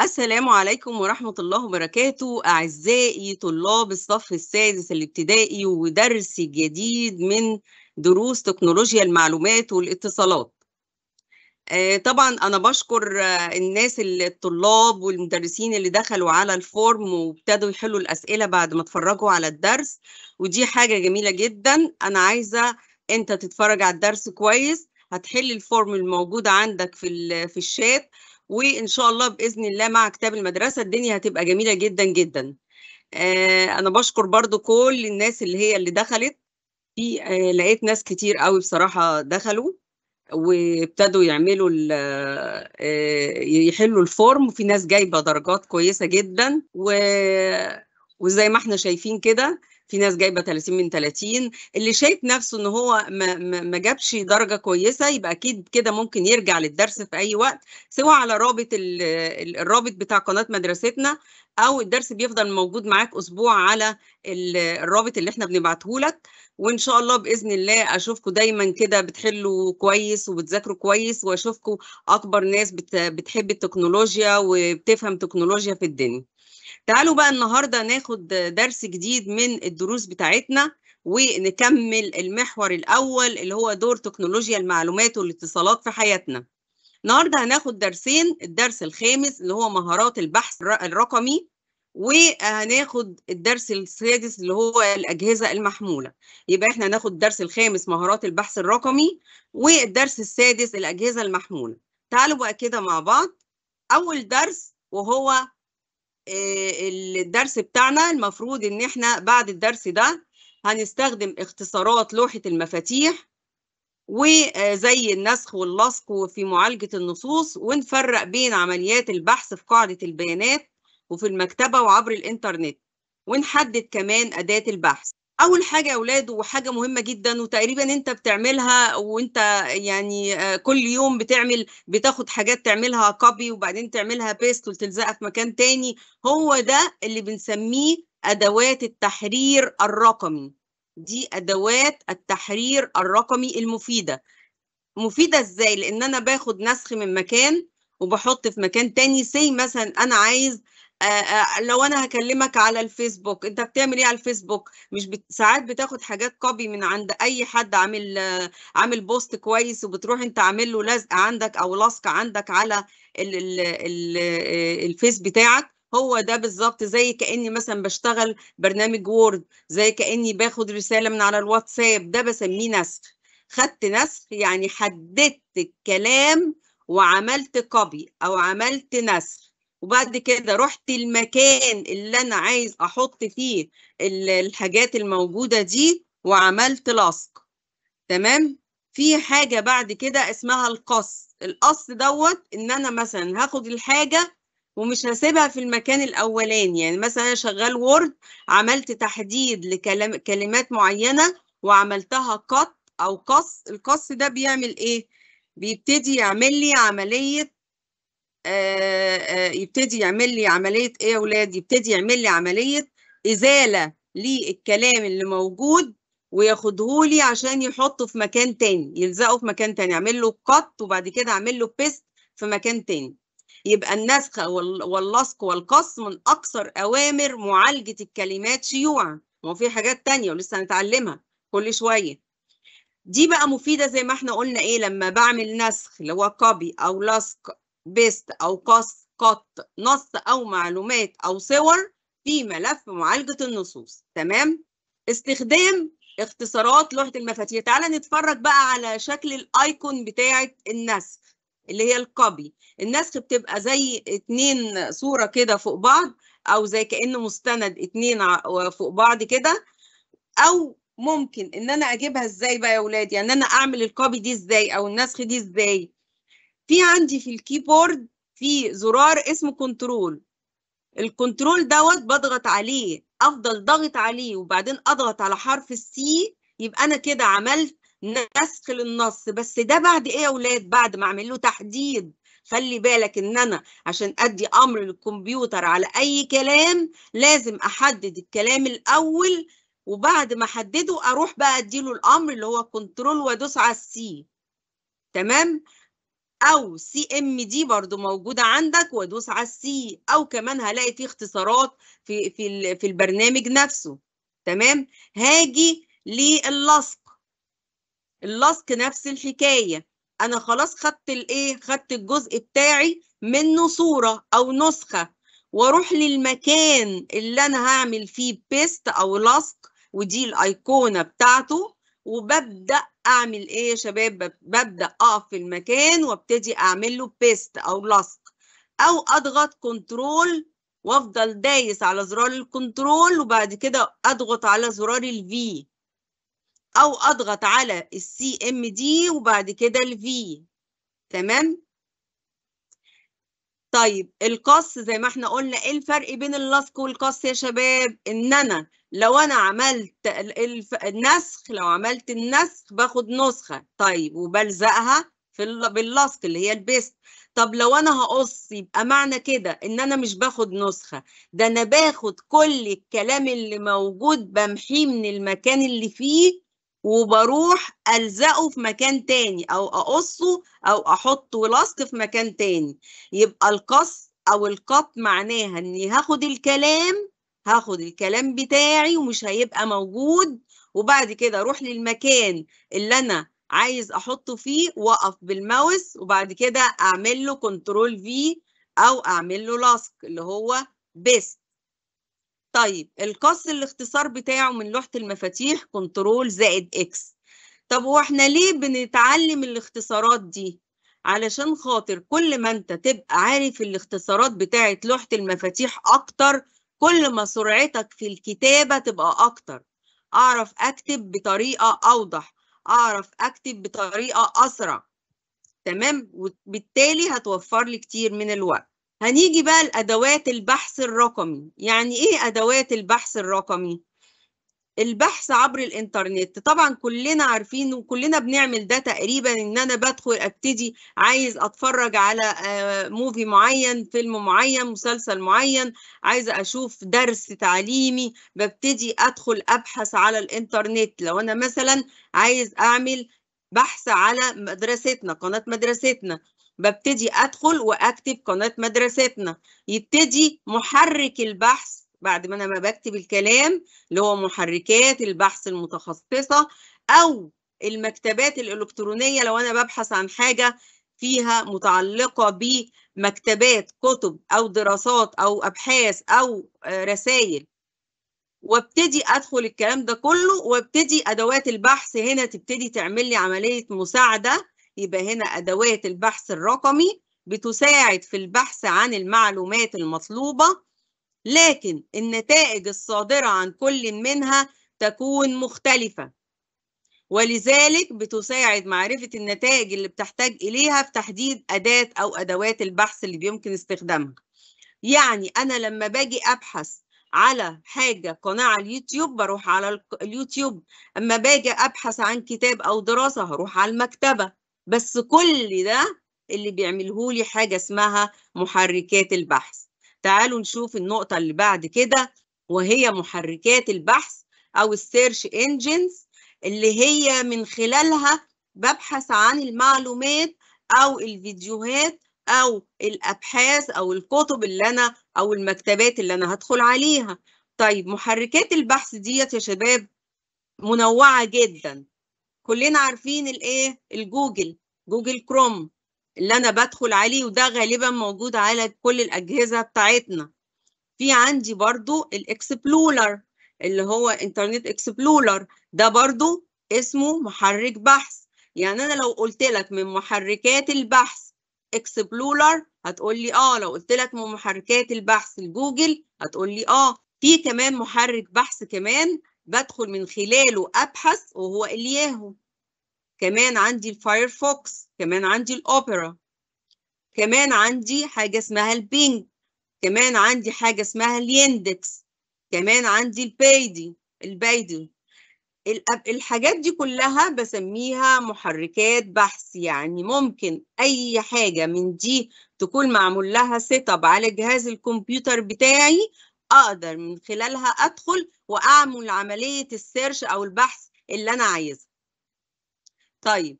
السلام عليكم ورحمة الله وبركاته أعزائي طلاب الصف السادس الابتدائي ودرس جديد من دروس تكنولوجيا المعلومات والاتصالات آه، طبعا أنا بشكر آه، الناس الطلاب والمدرسين اللي دخلوا على الفورم وابتدوا يحلوا الأسئلة بعد ما اتفرجوا على الدرس ودي حاجة جميلة جدا أنا عايزة أنت تتفرج على الدرس كويس هتحل الفورم الموجودة عندك في في الشات وان شاء الله باذن الله مع كتاب المدرسه الدنيا هتبقى جميله جدا جدا آه، انا بشكر برضو كل الناس اللي هي اللي دخلت في آه، لقيت ناس كتير قوي بصراحه دخلوا وابتدوا يعملوا آه، يحلوا الفورم وفي ناس جايبه درجات كويسه جدا و وزي ما احنا شايفين كده في ناس جايبه 30 من 30 اللي شايف نفسه ان هو ما, ما جابش درجه كويسه يبقى اكيد كده ممكن يرجع للدرس في اي وقت سواء على رابط الرابط بتاع قناه مدرستنا او الدرس بيفضل موجود معاك اسبوع على الرابط اللي احنا بنبعته لك وان شاء الله باذن الله اشوفكم دايما كده بتحلوا كويس وبتذاكروا كويس واشوفكم اكبر ناس بتحب التكنولوجيا وبتفهم تكنولوجيا في الدنيا تعالوا بقى النهارده ناخد درس جديد من الدروس بتاعتنا ونكمل المحور الاول اللي هو دور تكنولوجيا المعلومات والاتصالات في حياتنا النهارده هناخد درسين الدرس الخامس اللي هو مهارات البحث الرقمي وهناخد الدرس السادس اللي هو الأجهزة المحمولة يبقى احنا هناخد الدرس الخامس مهارات البحث الرقمي والدرس السادس الأجهزة المحمولة تعالوا بقى كده مع بعض أول درس وهو الدرس بتاعنا المفروض ان احنا بعد الدرس ده هنستخدم اختصارات لوحة المفاتيح وزي النسخ واللصق وفي معالجة النصوص ونفرق بين عمليات البحث في قاعدة البيانات وفي المكتبة وعبر الإنترنت ونحدد كمان أداة البحث اول حاجه يا اولاد وحاجه مهمه جدا وتقريبا انت بتعملها وانت يعني آه، كل يوم بتعمل بتاخد حاجات تعملها كوبي وبعدين تعملها بيست وتلزقها في مكان تاني هو ده اللي بنسميه ادوات التحرير الرقمي دي ادوات التحرير الرقمي المفيده مفيده ازاي لان انا باخد نسخ من مكان وبحط في مكان تاني سي مثلا انا عايز آه، آه، لو انا هكلمك على الفيسبوك انت بتعمل ايه على الفيسبوك مش بت... ساعات بتاخد حاجات كوبي من عند اي حد عامل عامل بوست كويس وبتروح انت عامل له لزق عندك او لصق عندك على ال... ال... ال... آه، الفيس بتاعك هو ده بالظبط زي كاني مثلا بشتغل برنامج وورد زي كاني باخد رساله من على الواتساب ده بسميه نسخ خدت نسخ يعني حددت الكلام وعملت كوبي او عملت نسخ وبعد كده رحت المكان اللي انا عايز احط فيه الحاجات الموجوده دي وعملت لصق تمام في حاجه بعد كده اسمها القص القص دوت ان انا مثلا هاخد الحاجه ومش هسيبها في المكان الاولاني يعني مثلا انا شغال وورد عملت تحديد لكلمات معينه وعملتها قط او قص القص ده بيعمل ايه بيبتدي يعمل لي عمليه آه، آه، يبتدي يعمل لي عملية إيه يا أولاد يبتدي يعمل لي عملية إزالة للكلام اللي موجود وياخدهولي عشان يحطه في مكان تاني يلزقه في مكان تاني اعمل له قط وبعد كده اعمل له بيست في مكان تاني يبقى النسخ واللصق والقص من اكثر اوامر معالجه الكلمات شيوعا ما في حاجات تانية ولسه هنتعلمها كل شويه دي بقى مفيده زي ما احنا قلنا ايه لما بعمل نسخ اللي هو كوبي او لصق بيست أو قص قط نص أو معلومات أو صور في ملف معالجة النصوص تمام استخدام اختصارات لوحة المفاتيح تعالى نتفرج بقى على شكل الايكون بتاعة النسخ اللي هي الكوبي النسخ بتبقى زي اتنين صورة كده فوق بعض او زي كأنه مستند اتنين فوق بعض كده او ممكن ان انا اجيبها ازاي بقى يا ولاد يعني انا اعمل الكوبي دي ازاي او النسخ دي ازاي في عندي في الكيبورد في زرار اسمه كنترول الكنترول دوت بضغط عليه افضل ضغط عليه وبعدين اضغط على حرف السي يبقى انا كده عملت نسخ للنص بس ده بعد ايه يا اولاد بعد ما اعمل له تحديد خلي بالك ان انا عشان ادي امر للكمبيوتر على اي كلام لازم احدد الكلام الاول وبعد ما احدده اروح بقى اديله الامر اللي هو كنترول وادوس على السي تمام او سي ام دي برضو موجوده عندك وادوس على السي او كمان هلاقي فيه اختصارات في في في البرنامج نفسه تمام هاجي للصق اللصق نفس الحكايه انا خلاص خدت الايه خدت الجزء بتاعي منه صوره او نسخه واروح للمكان اللي انا هعمل فيه بيست او لصق ودي الايقونه بتاعته وببدا اعمل ايه يا شباب ببدا اقف في المكان وابتدي اعمل له بيست او لصق او اضغط كنترول وافضل دايس على زرار الكنترول وبعد كده اضغط على زرار الفي او اضغط على السي ام دي وبعد كده الفي تمام طيب القص زي ما احنا قلنا ايه الفرق بين اللصق والقص يا شباب ان انا لو انا عملت النسخ لو عملت النسخ باخد نسخه طيب وبلزقها في باللصق اللي هي البيست طب لو انا هقص يبقى معنى كده ان انا مش باخد نسخه ده انا باخد كل الكلام اللي موجود بمحيه من المكان اللي فيه وبروح ألزقه في مكان تاني أو أقصه أو أحطه لصق في مكان تاني يبقى القص أو القط معناها إني هاخد الكلام هاخد الكلام بتاعي ومش هيبقى موجود وبعد كده أروح للمكان اللي أنا عايز أحطه فيه وأقف بالماوس وبعد كده أعمل له كنترول في أو أعمل له لصق اللي هو بيست طيب القص الاختصار بتاعه من لوحة المفاتيح كنترول زائد اكس طب واحنا ليه بنتعلم الاختصارات دي علشان خاطر كل ما انت تبقى عارف الاختصارات بتاعه لوحة المفاتيح اكتر كل ما سرعتك في الكتابة تبقى اكتر اعرف اكتب بطريقة اوضح اعرف اكتب بطريقة اسرع تمام وبالتالي هتوفر لي كتير من الوقت هنيجي بقى لأدوات البحث الرقمي يعني إيه أدوات البحث الرقمي؟ البحث عبر الانترنت طبعا كلنا عارفين وكلنا بنعمل ده تقريبا ان انا بدخل ابتدي عايز اتفرج على موفي آه، معين فيلم معين مسلسل معين عايز اشوف درس تعليمي ببتدي ادخل ابحث على الانترنت لو انا مثلا عايز اعمل بحث على مدرستنا قناة مدرستنا ببتدي ادخل واكتب قناه مدرستنا يبتدي محرك البحث بعد ما انا ما بكتب الكلام اللي هو محركات البحث المتخصصه او المكتبات الالكترونيه لو انا ببحث عن حاجه فيها متعلقه بمكتبات كتب او دراسات او ابحاث او آه، رسائل وابتدي ادخل الكلام ده كله وابتدي ادوات البحث هنا تبتدي تعمل لي عمليه مساعده يبقى هنا أدوات البحث الرقمي بتساعد في البحث عن المعلومات المطلوبة لكن النتائج الصادرة عن كل منها تكون مختلفة ولذلك بتساعد معرفة النتائج اللي بتحتاج إليها في تحديد أداة أو أدوات البحث اللي بيمكن استخدامها يعني أنا لما باجي أبحث على حاجة قناة على اليوتيوب بروح على اليوتيوب أما باجي أبحث عن كتاب أو دراسة هروح على المكتبة بس كل ده اللي بيعمله لي حاجة اسمها محركات البحث تعالوا نشوف النقطة اللي بعد كده وهي محركات البحث أو السيرش انجنز اللي هي من خلالها ببحث عن المعلومات أو الفيديوهات أو الأبحاث أو الكتب اللي أنا أو المكتبات اللي أنا هدخل عليها طيب محركات البحث ديت يا شباب منوعة جدا كلنا عارفين الايه الجوجل جوجل كروم اللي انا بدخل عليه وده غالبا موجود على كل الاجهزه بتاعتنا في عندي برضو الاكسبلولر اللي هو انترنت اكسبلولر ده برضو اسمه محرك بحث يعني انا لو قلت لك من محركات البحث اكسبلولر هتقول لي اه لو قلت لك من محركات البحث الجوجل هتقول لي اه في كمان محرك بحث كمان بدخل من خلاله أبحث وهو الياهو كمان عندي الفايرفوكس كمان عندي الأوبرا كمان عندي حاجة اسمها البينج كمان عندي حاجة اسمها اليندكس كمان عندي البايدي البايدي الحاجات دي كلها بسميها محركات بحث يعني ممكن أي حاجة من دي تكون معمول لها سيت على جهاز الكمبيوتر بتاعي أقدر من خلالها أدخل واعمل عمليه السيرش او البحث اللي انا عايزها طيب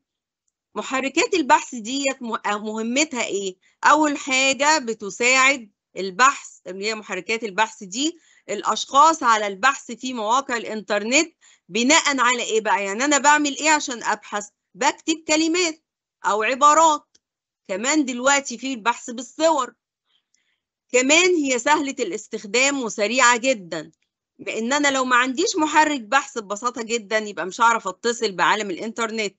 محركات البحث ديت آه، مهمتها ايه اول حاجه بتساعد البحث اللي هي محركات البحث دي الاشخاص على البحث في مواقع الانترنت بناء على ايه بقى يعني انا بعمل ايه عشان ابحث بكتب كلمات او عبارات كمان دلوقتي في البحث بالصور كمان هي سهله الاستخدام وسريعه جدا لان انا لو ما عنديش محرك بحث ببساطه جدا يبقى مش هعرف اتصل بعالم الانترنت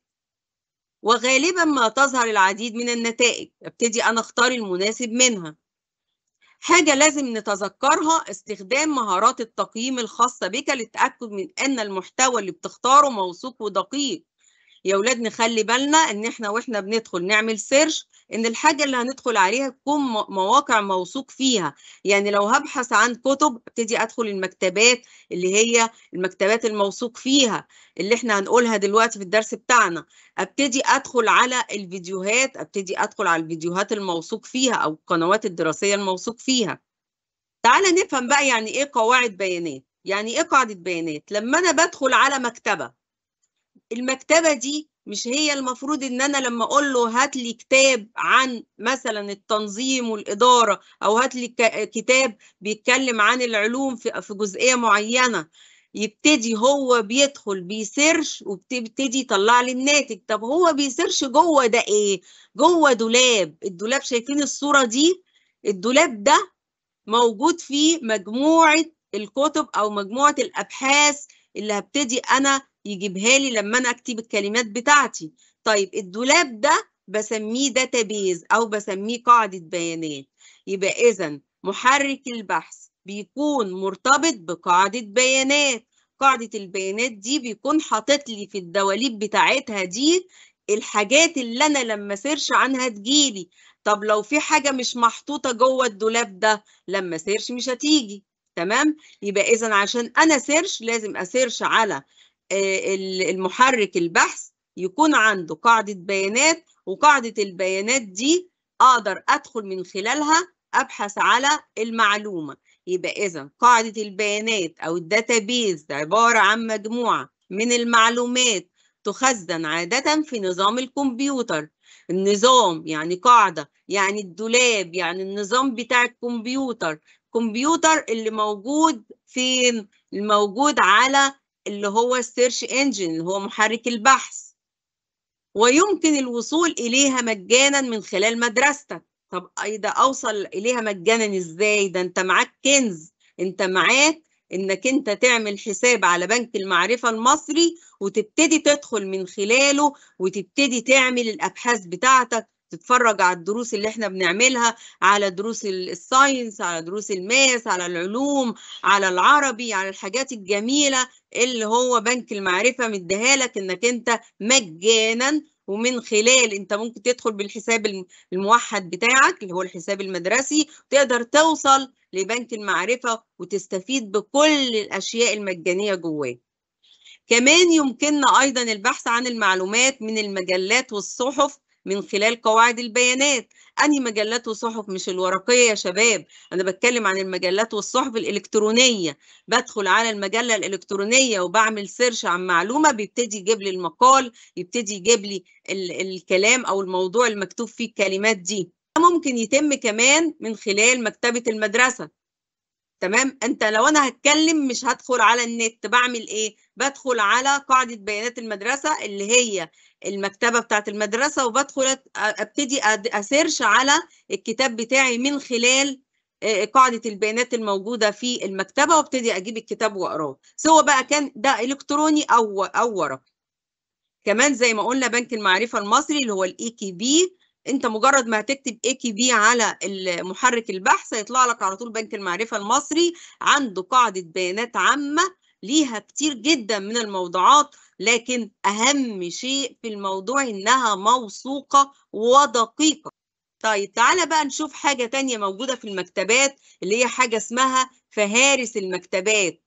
وغالبا ما تظهر العديد من النتائج ابتدي انا اختار المناسب منها حاجة لازم نتذكرها استخدام مهارات التقييم الخاصة بك للتأكد من أن المحتوى اللي بتختاره موثوق ودقيق يا اولاد نخلي بالنا ان احنا واحنا بندخل نعمل سيرش ان الحاجه اللي هندخل عليها تكون مواقع موثوق فيها يعني لو هبحث عن كتب ابتدي ادخل المكتبات اللي هي المكتبات الموثوق فيها اللي احنا هنقولها دلوقتي في الدرس بتاعنا ابتدي ادخل على الفيديوهات ابتدي ادخل على الفيديوهات الموثوق فيها او القنوات الدراسيه الموثوق فيها تعال نفهم بقى يعني ايه قواعد بيانات يعني ايه قاعده بيانات لما انا بدخل على مكتبه المكتبه دي مش هي المفروض ان انا لما اقول له هات لي كتاب عن مثلا التنظيم والاداره او هات لي كتاب بيتكلم عن العلوم في جزئيه معينه يبتدي هو بيدخل بيسيرش وبتبتدي يطلع لي الناتج طب هو بيسيرش جوه ده ايه جوه دولاب الدولاب شايفين الصوره دي الدولاب ده موجود فيه مجموعه الكتب او مجموعه الابحاث اللي هبتدي انا يجيبها لي لما انا اكتب الكلمات بتاعتي طيب الدولاب ده بسميه داتابيز او بسميه قاعده بيانات يبقى اذا محرك البحث بيكون مرتبط بقاعده بيانات قاعده البيانات دي بيكون حاطط لي في الدواليب بتاعتها دي الحاجات اللي انا لما سيرش عنها تجيلي طب لو في حاجه مش محطوطه جوه الدولاب ده لما سيرش مش هتيجي تمام يبقى اذا عشان انا سيرش لازم اسيرش على آه، المحرك البحث يكون عنده قاعدة بيانات وقاعدة البيانات دي أقدر أدخل من خلالها أبحث على المعلومة يبقى إذا قاعدة البيانات أو الداتابيز عبارة عن مجموعة من المعلومات تخزن عادة في نظام الكمبيوتر النظام يعني قاعدة يعني الدولاب يعني النظام بتاع الكمبيوتر الكمبيوتر اللي موجود فين الموجود على اللي هو السيرش انجن اللي هو محرك البحث ويمكن الوصول إليها مجانا من خلال مدرستك طب اي ده اوصل اليها مجانا ازاي ده انت معاك كنز انت معاك انك انت تعمل حساب على بنك المعرفه المصري وتبتدي تدخل من خلاله وتبتدي تعمل الابحاث بتاعتك تتفرج على الدروس اللي احنا بنعملها على دروس الساينس على دروس الماس على العلوم على العربي على الحاجات الجميله اللي هو بنك المعرفه مديها لك انك انت مجانا ومن خلال انت ممكن تدخل بالحساب الموحد بتاعك اللي هو الحساب المدرسي تقدر توصل لبنك المعرفه وتستفيد بكل الاشياء المجانيه جواه كمان يمكننا ايضا البحث عن المعلومات من المجلات والصحف من خلال قواعد البيانات أنهي مجلات وصحف مش الورقية يا شباب أنا بتكلم عن المجلات والصحف الإلكترونية بدخل على المجلة الإلكترونية وبعمل سيرش عن معلومة بيبتدي يجيب لي المقال يبتدي يجيب لي الكلام أو الموضوع المكتوب فيه الكلمات دي ممكن يتم كمان من خلال مكتبة المدرسة تمام انت لو انا هتكلم مش هدخل على النت بعمل ايه بدخل على قاعده بيانات المدرسه اللي هي المكتبه بتاعه المدرسه وبدخل ابتدي اسيرش على الكتاب بتاعي من خلال قاعده البيانات الموجوده في المكتبه وابتدي اجيب الكتاب واقراه سواء بقى كان ده الكتروني او او ورقي كمان زي ما قلنا بنك المعرفه المصري اللي هو الاي كي e بي انت مجرد ما هتكتب اي كي بي على محرك البحث هيطلع لك على طول بنك المعرفه المصري عنده قاعده بيانات عامه ليها كتير جدا من الموضوعات لكن اهم شيء في الموضوع انها موثوقه ودقيقه طيب تعالى بقى نشوف حاجه تانية موجوده في المكتبات اللي هي حاجه اسمها فهارس المكتبات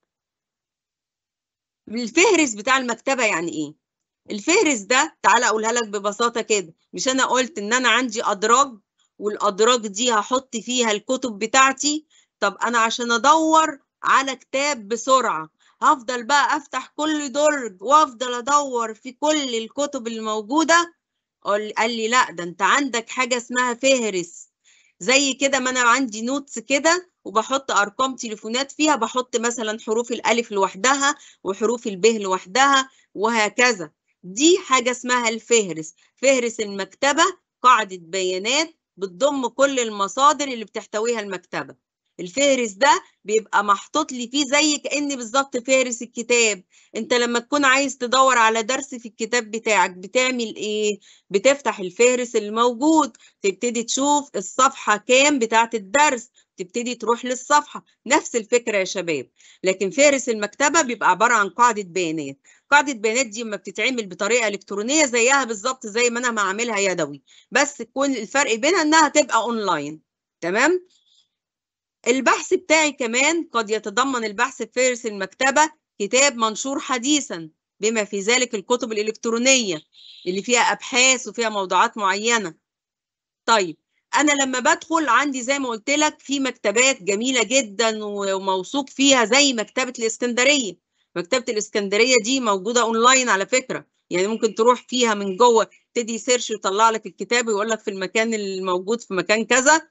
الفهرس بتاع المكتبه يعني ايه الفهرس ده تعالى اقولها لك ببساطه كده مش انا قلت ان انا عندي ادراج والادراج دي هحط فيها الكتب بتاعتي طب انا عشان ادور على كتاب بسرعه هفضل بقى افتح كل درج وافضل ادور في كل الكتب الموجوده قال لي لا ده انت عندك حاجه اسمها فهرس زي كده ما انا عندي نوتس كده وبحط ارقام تليفونات فيها بحط مثلا حروف الالف لوحدها وحروف الب لوحدها وهكذا دي حاجة اسمها الفهرس فهرس المكتبة قاعدة بيانات بتضم كل المصادر اللي بتحتويها المكتبة الفهرس ده بيبقى محطوط لي فيه زي كأن بالظبط فهرس الكتاب انت لما تكون عايز تدور على درس في الكتاب بتاعك بتعمل ايه بتفتح الفهرس الموجود تبتدي تشوف الصفحة كام بتاعة الدرس تبتدي تروح للصفحه نفس الفكره يا شباب لكن فارس المكتبه بيبقى عباره عن قاعده بيانات قاعده بيانات دي ما بتتعمل بطريقه الكترونيه زيها بالظبط زي ما انا ما عاملها يدوي بس تكون الفرق بينها انها تبقى اونلاين تمام البحث بتاعي كمان قد يتضمن البحث في فارس المكتبه كتاب منشور حديثا بما في ذلك الكتب الإلكترونية اللي فيها أبحاث وفيها موضوعات معينة طيب انا لما بدخل عندي زي ما قلت لك في مكتبات جميله جدا وموثوق فيها زي مكتبه الاسكندريه مكتبه الاسكندريه دي موجوده اونلاين على فكره يعني ممكن تروح فيها من جوه تدي سيرش يطلع لك الكتاب ويقول لك في المكان الموجود في مكان كذا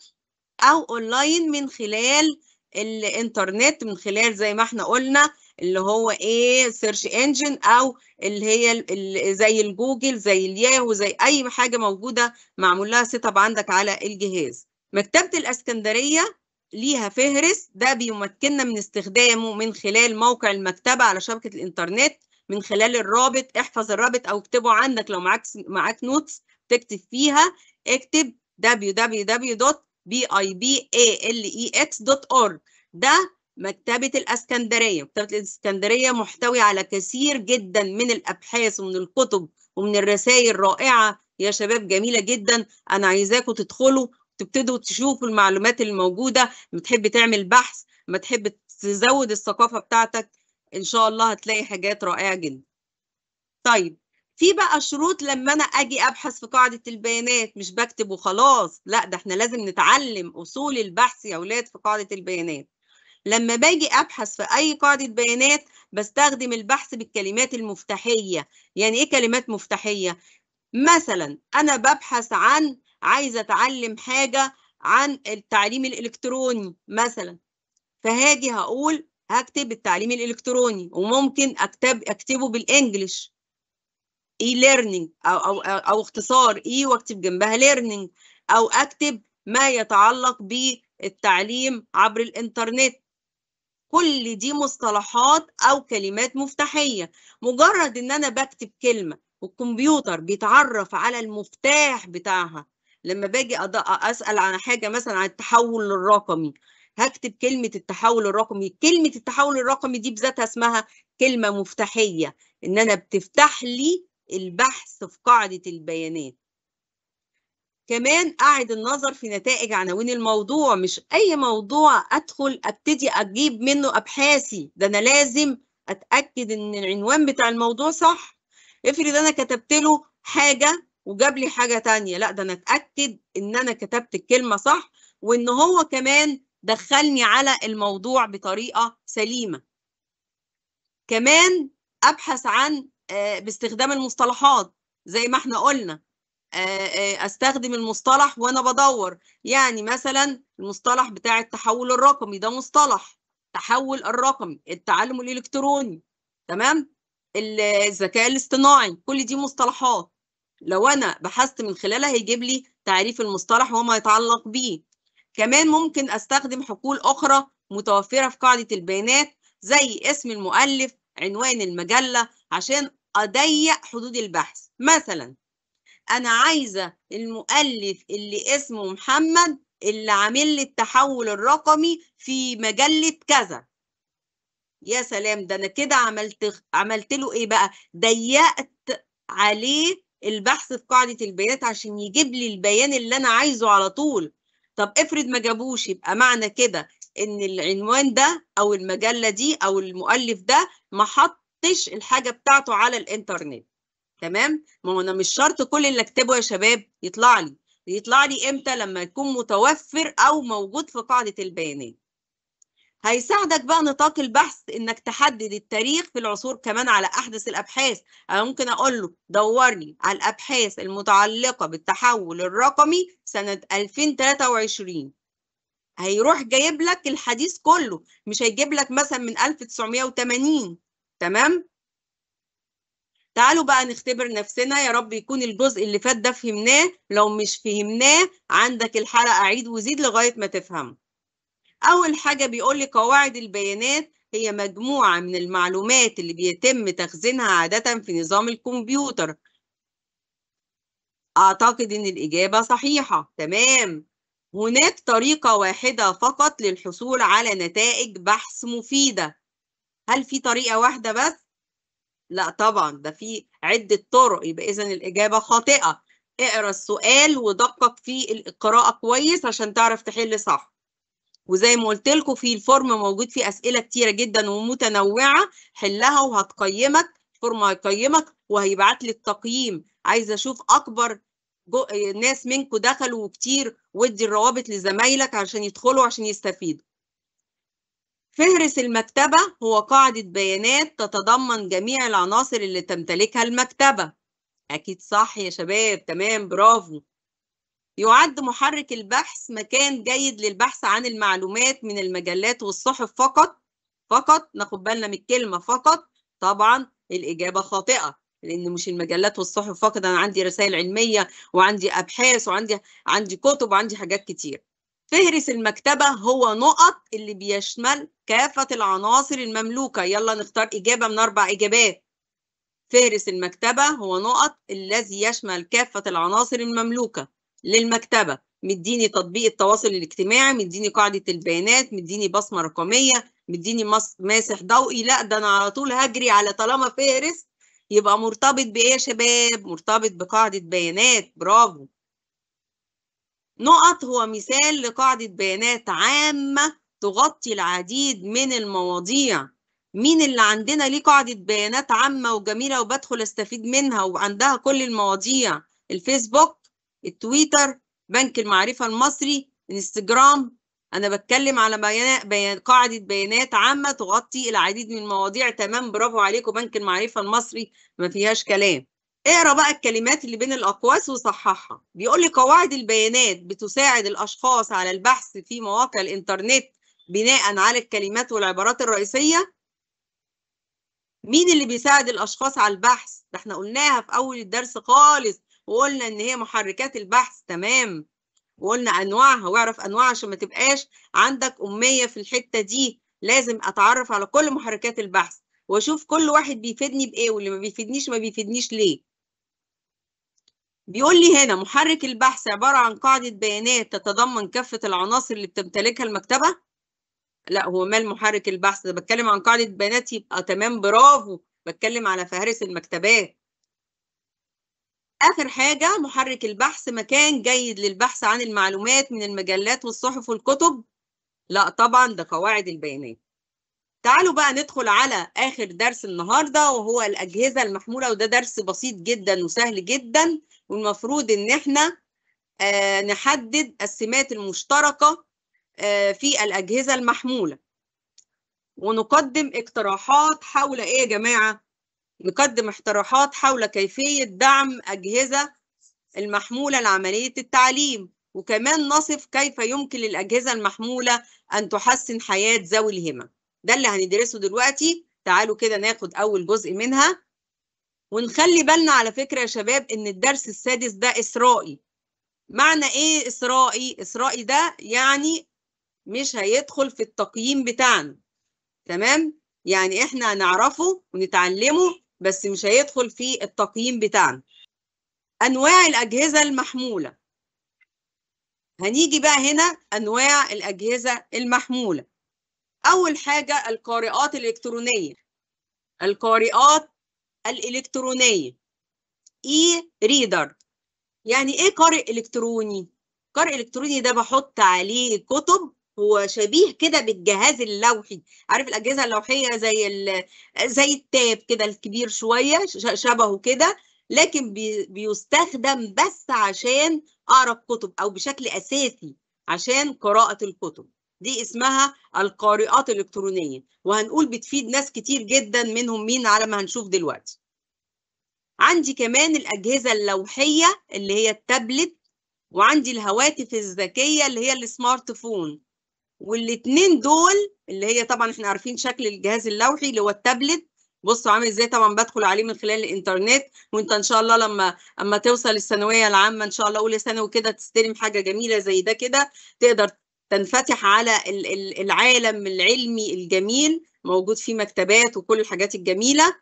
او اونلاين من خلال الانترنت من خلال زي ما احنا قلنا اللي هو ايه سيرش انجن او اللي هي اللي زي الجوجل زي الياهو زي اي حاجه موجوده معمول لها سيت اب عندك على الجهاز مكتبه الاسكندريه ليها فهرس ده بيمكننا من استخدامه من خلال موقع المكتبه على شبكه الانترنت من خلال الرابط احفظ الرابط او اكتبه عندك لو معاك معاك نوتس تكتب فيها اكتب www.bibalex.org ده مكتبة الاسكندرية مكتبة الاسكندرية محتوي على كثير جدا من الابحاث ومن الكتب ومن الرسائل رائعة يا شباب جميلة جدا انا عايزاكم تدخلوا تبتدوا تشوفوا المعلومات الموجودة تحب تعمل بحث ما تحب تزود الثقافة بتاعتك ان شاء الله هتلاقي حاجات رائعة جدا طيب في بقى شروط لما انا اجي ابحث في قاعده البيانات مش بكتب وخلاص لا ده احنا لازم نتعلم اصول البحث يا اولاد في قاعده البيانات لما باجي أبحث في أي قاعدة بيانات بستخدم البحث بالكلمات المفتاحية يعني إيه كلمات مفتاحية؟ مثلا أنا ببحث عن عايزة أتعلم حاجة عن التعليم الإلكتروني مثلا فهاجي هقول هكتب التعليم الإلكتروني وممكن أكتب أكتبه بالإنجلش اي ليرنينج أو, أو, أو اختصار اي e واكتب جنبها ليرنينج أو أكتب ما يتعلق بالتعليم عبر الإنترنت كل دي مصطلحات او كلمات مفتاحيه مجرد ان انا بكتب كلمه والكمبيوتر بيتعرف على المفتاح بتاعها لما باجي اسال عن حاجه مثلا عن التحول الرقمي هكتب كلمه التحول الرقمي كلمه التحول الرقمي دي بذاتها اسمها كلمه مفتاحيه ان انا بتفتح لي البحث في قاعده البيانات كمان أعد النظر في نتائج عناوين الموضوع مش أي موضوع أدخل أبتدي أجيب منه أبحاثي ده أنا لازم أتأكد إن العنوان بتاع الموضوع صح افرض أنا كتبت له حاجة وجاب لي حاجة تانية لا ده أنا أتأكد إن أنا كتبت الكلمة صح وإن هو كمان دخلني على الموضوع بطريقة سليمة كمان أبحث عن آه، باستخدام المصطلحات زي ما احنا قلنا آه، آه، استخدم المصطلح وانا بدور يعني مثلا المصطلح بتاع التحول الرقمي ده مصطلح التحول الرقمي التعلم الالكتروني تمام الذكاء الاصطناعي كل دي مصطلحات لو انا بحثت من خلالها هيجيب لي تعريف المصطلح وما يتعلق بيه كمان ممكن استخدم حقول اخرى متوفره في قاعده البيانات زي اسم المؤلف عنوان المجله عشان اضيق حدود البحث مثلا انا عايزه المؤلف اللي اسمه محمد اللي عامل لي التحول الرقمي في مجله كذا يا سلام ده انا كده عملت عملت له ايه بقى ضيقت عليه البحث في قاعده البيانات عشان يجيب لي البيان اللي انا عايزه على طول طب افرض ما جابوش يبقى معنى كده ان العنوان ده او المجله دي او المؤلف ده ما حطش الحاجه بتاعته على الانترنت تمام ما انا مش شرط كل اللي اكتبه يا شباب يطلع لي يطلع لي امتى لما يكون متوفر او موجود في قاعده البيانات هيساعدك بقى نطاق البحث انك تحدد التاريخ في العصور كمان على احدث الابحاث انا ممكن اقول له دورني على الابحاث المتعلقه بالتحول الرقمي سنه 2023 هيروح جايب لك الحديث كله مش هيجيب لك مثلا من 1980 تمام تعالوا بقى نختبر نفسنا يا رب يكون الجزء اللي فات ده فهمناه لو مش فهمناه عندك الحلقة عيد وزيد لغاية ما تفهم أول حاجة بيقول لي قواعد البيانات هي مجموعة من المعلومات اللي بيتم تخزينها عادة في نظام الكمبيوتر أعتقد إن الإجابة صحيحة تمام هناك طريقة واحدة فقط للحصول على نتائج بحث مفيدة هل في طريقة واحدة بس؟ لا طبعا ده في عدة طرق يبقى إذا الإجابة خاطئة اقرا السؤال ودقق في القراءة كويس عشان تعرف تحل صح وزي ما قلت لكم في الفورم موجود فيه أسئلة كتيرة جدا ومتنوعة حلها وهتقيمك الفورم هيقيمك وهيبعت لي التقييم عايزة أشوف أكبر ناس منكم دخلوا كتير ودي الروابط لزمايلك عشان يدخلوا عشان يستفيدوا فهرس المكتبة هو قاعدة بيانات تتضمن جميع العناصر اللي تمتلكها المكتبة أكيد صح يا شباب تمام برافو يعد محرك البحث مكان جيد للبحث عن المعلومات من المجلات والصحف فقط فقط ناخد بالنا من الكلمة فقط طبعا الإجابة خاطئة لأن مش المجلات والصحف فقط أنا عندي رسائل علمية وعندي أبحاث وعندي عندي كتب وعندي حاجات كتير فهرس المكتبة هو نقط اللي بيشمل كافة العناصر المملوكة يلا نختار إجابة من أربع إجابات فهرس المكتبة هو نقط الذي يشمل كافة العناصر المملوكة للمكتبة مديني تطبيق التواصل الاجتماعي مديني قاعدة البيانات مديني بصمة رقمية مديني ماسح ضوئي لا ده أنا على طول هجري على طالما فهرس يبقى مرتبط بإيه يا شباب مرتبط بقاعدة بيانات برافو نقط هو مثال لقاعدة بيانات عامة تغطي العديد من المواضيع مين اللي عندنا ليه قاعدة بيانات عامة وجميلة وبدخل استفيد منها وعندها كل المواضيع الفيسبوك التويتر بنك المعرفة المصري انستجرام أنا بتكلم على بيان قاعدة بيانات عامة تغطي العديد من المواضيع تمام برافو عليكم بنك المعرفة المصري ما فيهاش كلام اقرا بقى الكلمات اللي بين الاقواس وصححها بيقول لي قواعد البيانات بتساعد الاشخاص على البحث في مواقع الانترنت بناء على الكلمات والعبارات الرئيسيه مين اللي بيساعد الاشخاص على البحث ده احنا قلناها في اول الدرس خالص وقلنا ان هي محركات البحث تمام وقلنا انواعها واعرف انواعها عشان ما تبقاش عندك اميه في الحته دي لازم اتعرف على كل محركات البحث واشوف كل واحد بيفيدني بايه واللي ما بيفيدنيش ما بيفيدنيش ليه بيقول لي هنا محرك البحث عبارة عن قاعدة بيانات تتضمن كافة العناصر اللي بتمتلكها المكتبة لا هو مال محرك البحث ده بتكلم عن قاعدة بيانات يبقى تمام برافو بتكلم على فهرس المكتبات آخر حاجة محرك البحث مكان جيد للبحث عن المعلومات من المجلات والصحف والكتب لا طبعا ده قواعد البيانات تعالوا بقى ندخل على آخر درس النهاردة وهو الأجهزة المحمولة وده درس بسيط جدا وسهل جدا والمفروض ان احنا آه، نحدد السمات المشتركه آه، في الاجهزه المحموله ونقدم اقتراحات حول ايه يا جماعه نقدم اقتراحات حول كيفيه دعم اجهزه المحموله لعمليه التعليم وكمان نصف كيف يمكن للاجهزه المحموله ان تحسن حياه ذوي الهمم ده اللي هندرسه دلوقتي تعالوا كده ناخد اول جزء منها ونخلي بالنا على فكرة يا شباب إن الدرس السادس ده إسرائي معنى إيه إسرائي؟ إسرائي ده يعني مش هيدخل في التقييم بتاعنا تمام؟ يعني إحنا هنعرفه ونتعلمه بس مش هيدخل في التقييم بتاعنا أنواع الأجهزة المحمولة هنيجي بقى هنا أنواع الأجهزة المحمولة أول حاجة القارئات الإلكترونية القارئات الإلكترونية إي ريدر يعني إيه قارئ إلكتروني؟ قارئ إلكتروني ده بحط عليه كتب هو شبيه كده بالجهاز اللوحي عارف الأجهزة اللوحية زي زي التاب كده الكبير شوية شبهه كده لكن بيستخدم بس عشان أقرأ الكتب أو بشكل أساسي عشان قراءة الكتب دي اسمها القارئات الإلكترونية وهنقول بتفيد ناس كتير جدا منهم مين على ما هنشوف دلوقتي عندي كمان الأجهزة اللوحية اللي هي التابلت وعندي الهواتف الذكية اللي هي السمارت فون والاتنين دول اللي هي طبعا احنا عارفين شكل الجهاز اللوحي اللي هو التابلت بصوا عامل ازاي طبعا بدخل عليه من خلال الانترنت وانت ان شاء الله لما اما توصل الثانويه العامه ان شاء الله اولى ثانوي كده تستلم حاجه جميله زي ده كده تقدر تنفتح على العالم العلمي الجميل موجود فيه مكتبات وكل الحاجات الجميله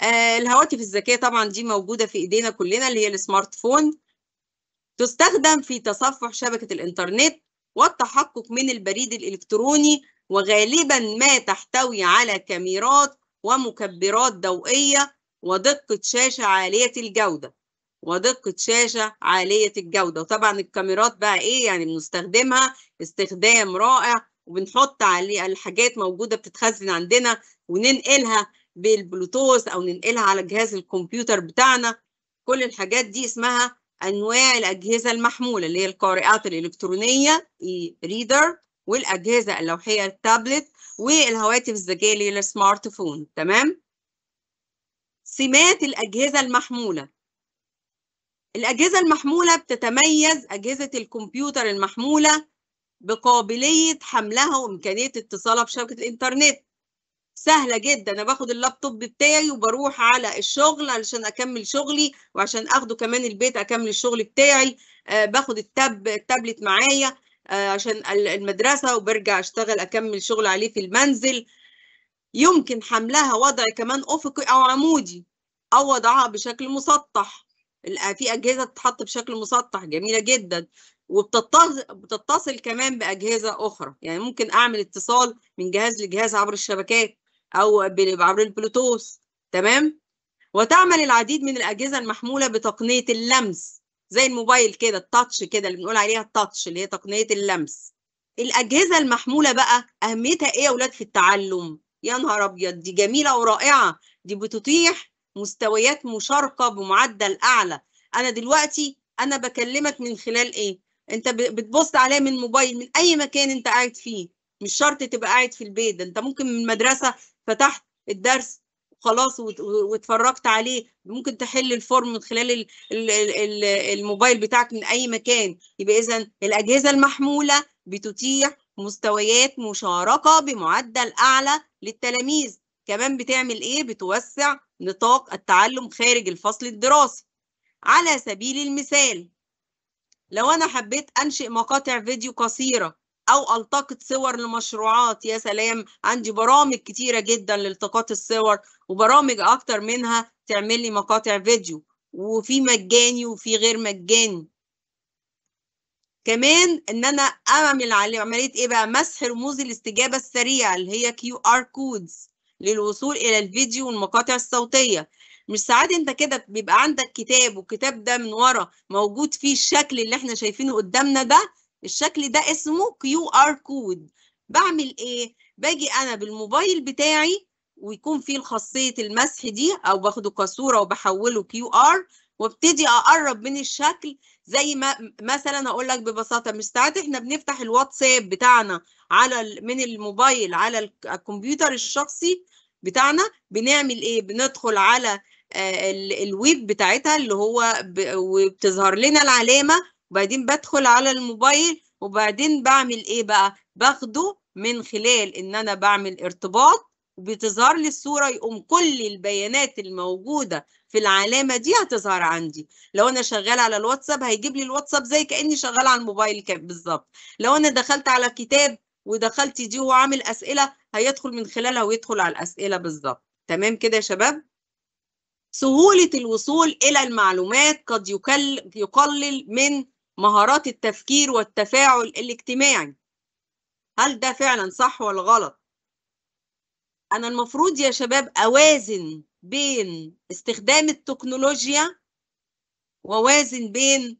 آه، الهواتف الذكيه طبعا دي موجوده في ايدينا كلنا اللي هي السمارت فون تستخدم في تصفح شبكه الانترنت والتحقق من البريد الالكتروني وغالبا ما تحتوي على كاميرات ومكبرات ضوئيه ودقه شاشه عاليه الجوده ودقة شاشة عالية الجودة وطبعا الكاميرات بقى ايه يعني بنستخدمها استخدام رائع وبنحط عليه الحاجات موجودة بتتخزن عندنا وننقلها بالبلوتوث او ننقلها على جهاز الكمبيوتر بتاعنا كل الحاجات دي اسمها انواع الاجهزه المحموله اللي هي القارئات الالكترونيه اي ريدر والاجهزه اللوحيه التابلت والهواتف الذكيه اللي هي السمارت فون تمام سمات الاجهزه المحموله الأجهزة المحمولة بتتميز أجهزة الكمبيوتر المحمولة بقابلية حملها وإمكانية اتصالها بشبكة الإنترنت سهلة جدا أنا باخد اللابتوب بتاعي وبروح على الشغل علشان أكمل شغلي وعشان أخده كمان البيت أكمل الشغل بتاعي آه باخد التاب التابلت معايا آه عشان المدرسة وبرجع أشتغل أكمل شغل عليه في المنزل يمكن حملها وضع كمان أفقي أو عمودي أو وضعها بشكل مسطح في اجهزه بتتحط بشكل مسطح جميله جدا وبتتصل كمان باجهزه اخرى يعني ممكن اعمل اتصال من جهاز لجهاز عبر الشبكات او عبر البلوتوث تمام وتعمل العديد من الاجهزه المحموله بتقنيه اللمس زي الموبايل كده التاتش كده اللي بنقول عليها التاتش اللي هي تقنيه اللمس الاجهزه المحموله بقى اهميتها ايه يا اولاد في التعلم يا نهار ابيض دي جميله ورائعه دي بتتيح مستويات مشاركه بمعدل اعلى انا دلوقتي انا بكلمك من خلال ايه انت بتبص عليا من موبايل من اي مكان انت قاعد فيه مش شرط تبقى قاعد في البيت ده انت ممكن من المدرسه فتحت الدرس خلاص واتفرجت عليه ممكن تحل الفورم من خلال الموبايل بتاعك من اي مكان يبقى اذا الاجهزه المحموله بتتيح مستويات مشاركه بمعدل اعلى للتلاميذ كمان بتعمل ايه بتوسع نطاق التعلم خارج الفصل الدراسي على سبيل المثال لو أنا حبيت أنشئ مقاطع فيديو قصيرة أو ألتقط صور لمشروعات يا سلام عندي برامج كتيرة جدا لالتقاط الصور وبرامج أكتر منها تعمل لي مقاطع فيديو وفي مجاني وفي غير مجاني كمان ان انا اعمل عمليه ايه بقى مسح رموز الاستجابه السريعه اللي هي QR codes للوصول إلى الفيديو والمقاطع الصوتية مش ساعات انت كده بيبقى عندك كتاب والكتاب ده من ورا موجود فيه الشكل اللي احنا شايفينه قدامنا ده الشكل ده اسمه كيو ار كود بعمل ايه باجي انا بالموبايل بتاعي ويكون فيه خاصيه المسح دي او باخده كصوره وبحوله كيو ار وابتدي اقرب من الشكل زي ما مثلا اقول لك ببساطه مش ساعات احنا بنفتح الواتساب بتاعنا على من الموبايل على الكمبيوتر الشخصي بتاعنا بنعمل ايه بندخل على آه، الويب بتاعتها اللي هو وبتظهر لنا العلامه وبعدين بدخل على الموبايل وبعدين بعمل ايه بقى باخده من خلال ان انا بعمل ارتباط وبتظهر لي الصوره يقوم كل البيانات الموجوده في العلامه دي هتظهر عندي لو انا شغال على الواتساب هيجيب لي الواتساب زي كاني شغال على الموبايل بالظبط لو انا دخلت على كتاب ودخلت دي وهو عامل اسئله هيدخل من خلالها ويدخل على الاسئله بالظبط تمام كده يا شباب سهوله الوصول الى المعلومات قد يقلل من مهارات التفكير والتفاعل الاجتماعي هل ده فعلا صح ولا غلط انا المفروض يا شباب اوازن بين استخدام التكنولوجيا ووازن بين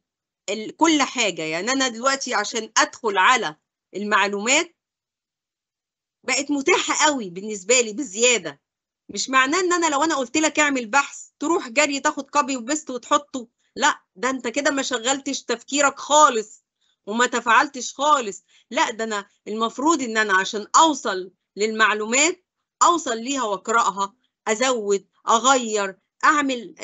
كل حاجه يعني انا دلوقتي عشان ادخل على المعلومات بقت متاحه قوي بالنسبه لي بزياده مش معناه ان انا لو انا قلت لك اعمل بحث تروح جري تاخد كوبي وبيست وتحطه لا ده انت كده ما شغلتش تفكيرك خالص وما تفعلتش خالص لا ده انا المفروض ان انا عشان اوصل للمعلومات اوصل ليها واقراها ازود اغير اعمل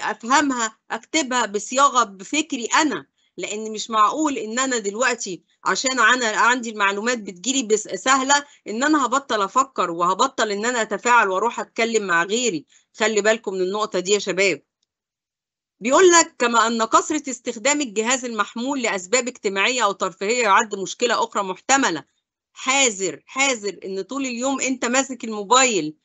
افهمها اكتبها بصياغه بفكري انا لان مش معقول ان انا دلوقتي عشان انا عندي المعلومات بتجيلي سهله ان انا هبطل افكر وهبطل ان انا اتفاعل واروح اتكلم مع غيري خلي بالكم من النقطه دي يا شباب بيقول لك كما ان كثره استخدام الجهاز المحمول لاسباب اجتماعيه او ترفيهيه يعد مشكله اخرى محتمله حاذر حاذر ان طول اليوم انت ماسك الموبايل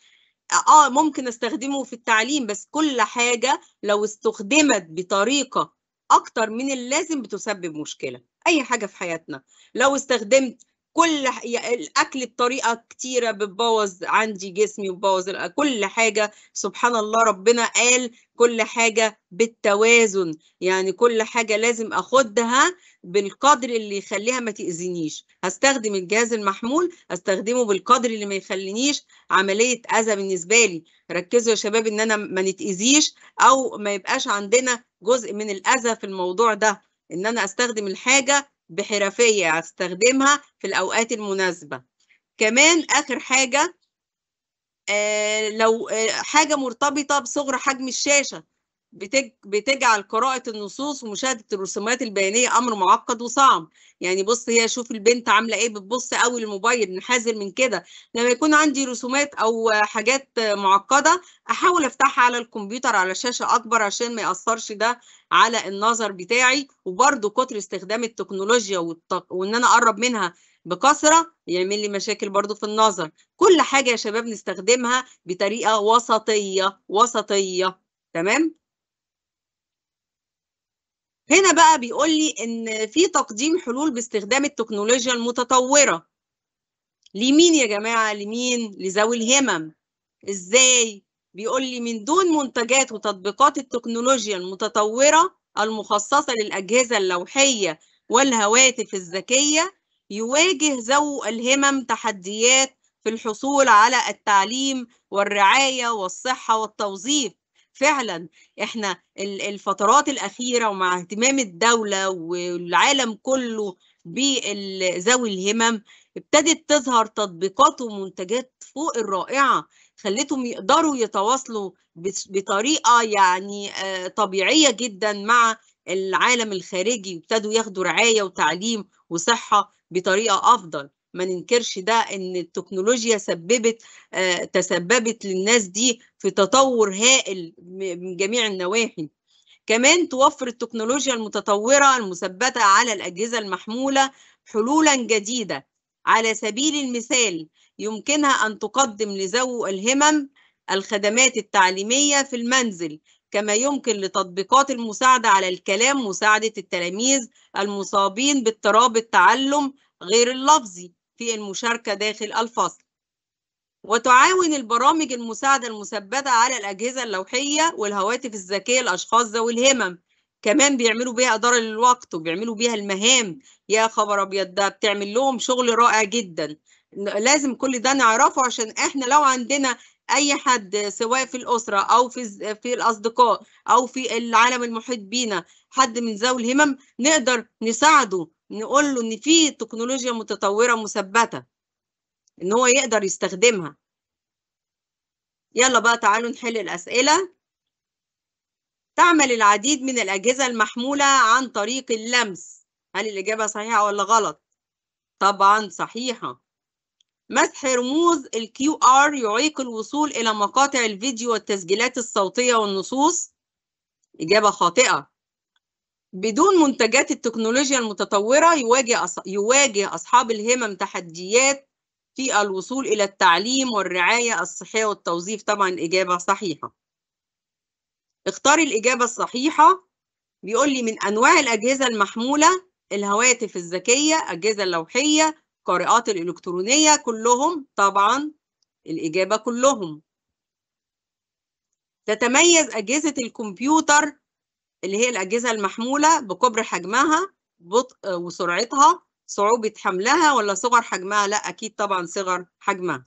اه ممكن استخدمه في التعليم بس كل حاجه لو استخدمت بطريقه اكتر من اللازم بتسبب مشكله اي حاجه في حياتنا لو استخدمت كل الاكل بطريقه كتيره بتبوظ عندي جسمي وبوظ كل حاجه سبحان الله ربنا قال كل حاجه بالتوازن يعني كل حاجه لازم اخدها بالقدر اللي يخليها ما تاذينيش هستخدم الجهاز المحمول استخدمه بالقدر اللي ما يخلينيش عمليه اذى بالنسبه لي ركزوا يا شباب ان انا ما نتاذيش او ما يبقاش عندنا جزء من الاذى في الموضوع ده ان انا استخدم الحاجه بحرفية هستخدمها في الأوقات المناسبة كمان آخر حاجة آه لو آه حاجة مرتبطة بصغر حجم الشاشة بتج... بتجعل قراءة النصوص ومشاهدة الرسومات البيانية أمر معقد وصعب يعني بص هي شوف البنت عاملة إيه بتبص قوي الموبايل بنحاذر من كده لما يكون عندي رسومات أو حاجات معقدة أحاول أفتحها على الكمبيوتر على شاشة أكبر عشان ما يأثرش ده على النظر بتاعي وبرده كتر استخدام التكنولوجيا والتق... وإن أنا أقرب منها بكثرة يعمل لي مشاكل برضو في النظر كل حاجة يا شباب نستخدمها بطريقة وسطية وسطية تمام هنا بقى بيقول لي ان في تقديم حلول باستخدام التكنولوجيا المتطوره لمين يا جماعه لمين لذوي الهمم ازاي بيقول لي من دون منتجات وتطبيقات التكنولوجيا المتطوره المخصصه للاجهزه اللوحيه والهواتف الذكيه يواجه ذو الهمم تحديات في الحصول على التعليم والرعايه والصحه والتوظيف فعلا احنا الفترات الاخيره ومع اهتمام الدوله والعالم كله بذوي الهمم ابتدت تظهر تطبيقات ومنتجات فوق الرائعه خلتهم يقدروا يتواصلوا بطريقه يعني آه، طبيعيه جدا مع العالم الخارجي وابتدوا ياخدوا رعايه وتعليم وصحه بطريقه افضل ما ننكرش ده ان التكنولوجيا سببت آه، تسببت للناس دي في تطور هائل من جميع النواحي كمان توفر التكنولوجيا المتطورة المثبتة على الأجهزة المحمولة حلولا جديدة على سبيل المثال يمكنها أن تقدم لذوي الهمم الخدمات التعليمية في المنزل كما يمكن لتطبيقات المساعدة على الكلام مساعدة التلاميذ المصابين باضطراب التعلم غير اللفظي في المشاركة داخل الفصل وتعاون البرامج المساعدة المثبتة على الأجهزة اللوحية والهواتف الذكية لأشخاص ذوي الهمم كمان بيعملوا بيها إدارة للوقت وبيعملوا بيها المهام يا خبر أبيض ده بتعمل لهم شغل رائع جدا لازم كل ده نعرفه عشان إحنا لو عندنا أي حد سواء في الأسرة أو في في الأصدقاء أو في العالم المحيط بينا حد من ذوي الهمم نقدر نساعده نقول له ان في تكنولوجيا متطوره مثبته ان هو يقدر يستخدمها يلا بقى تعالوا نحل الاسئله تعمل العديد من الاجهزه المحموله عن طريق اللمس هل الاجابه صحيحه ولا غلط طبعا صحيحه مسح رموز الكيو ار يعيق الوصول الى مقاطع الفيديو والتسجيلات الصوتيه والنصوص اجابه خاطئه بدون منتجات التكنولوجيا المتطورة يواجه يواجه أصحاب الهمم تحديات في الوصول إلى التعليم والرعاية الصحية والتوظيف طبعا إجابة صحيحة اختار الإجابة الصحيحة بيقول لي من أنواع الأجهزة المحمولة الهواتف الذكية أجهزة اللوحية قارئات الإلكترونية كلهم طبعا الإجابة كلهم تتميز أجهزة الكمبيوتر اللي هي الأجهزة المحمولة بكبر حجمها بطء وسرعتها صعوبة حملها ولا صغر حجمها لا أكيد طبعا صغر حجمها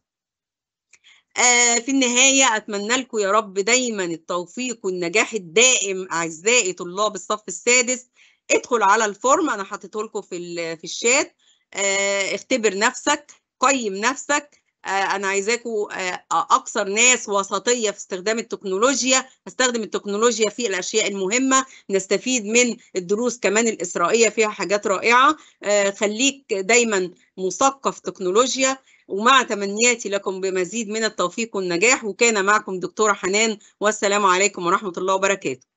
آه في النهاية أتمنى لكم يا رب دايما التوفيق والنجاح الدائم أعزائي طلاب الصف السادس ادخل على الفورم أنا حطيته لكم في في الشات آه اختبر نفسك قيم نفسك آه، انا عايزاكم آه، اكثر ناس وسطيه في استخدام التكنولوجيا استخدم التكنولوجيا في الاشياء المهمه نستفيد من الدروس كمان الاسرائيليه فيها حاجات رائعه آه، خليك دايما مثقف تكنولوجيا ومع تمنياتي لكم بمزيد من التوفيق والنجاح وكان معكم دكتوره حنان والسلام عليكم ورحمه الله وبركاته